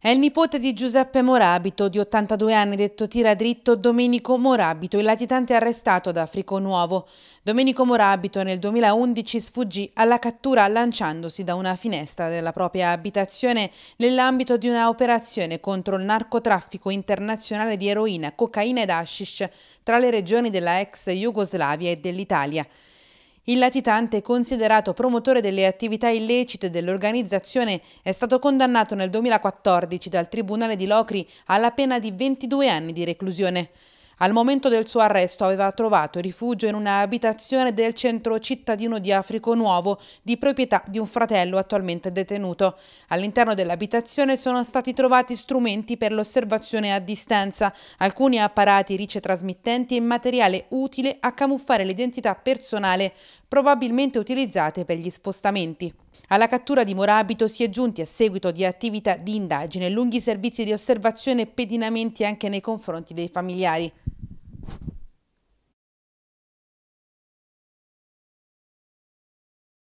È il nipote di Giuseppe Morabito, di 82 anni, detto tira dritto Domenico Morabito, il latitante arrestato da Africo Nuovo. Domenico Morabito nel 2011 sfuggì alla cattura lanciandosi da una finestra della propria abitazione nell'ambito di una operazione contro il narcotraffico internazionale di eroina, cocaina ed hashish tra le regioni della ex Jugoslavia e dell'Italia. Il latitante, considerato promotore delle attività illecite dell'organizzazione, è stato condannato nel 2014 dal Tribunale di Locri alla pena di 22 anni di reclusione. Al momento del suo arresto aveva trovato rifugio in una abitazione del centro cittadino di Africo Nuovo, di proprietà di un fratello attualmente detenuto. All'interno dell'abitazione sono stati trovati strumenti per l'osservazione a distanza, alcuni apparati ricetrasmittenti e materiale utile a camuffare l'identità personale, probabilmente utilizzate per gli spostamenti. Alla cattura di Morabito si è giunti a seguito di attività di indagine, lunghi servizi di osservazione e pedinamenti anche nei confronti dei familiari.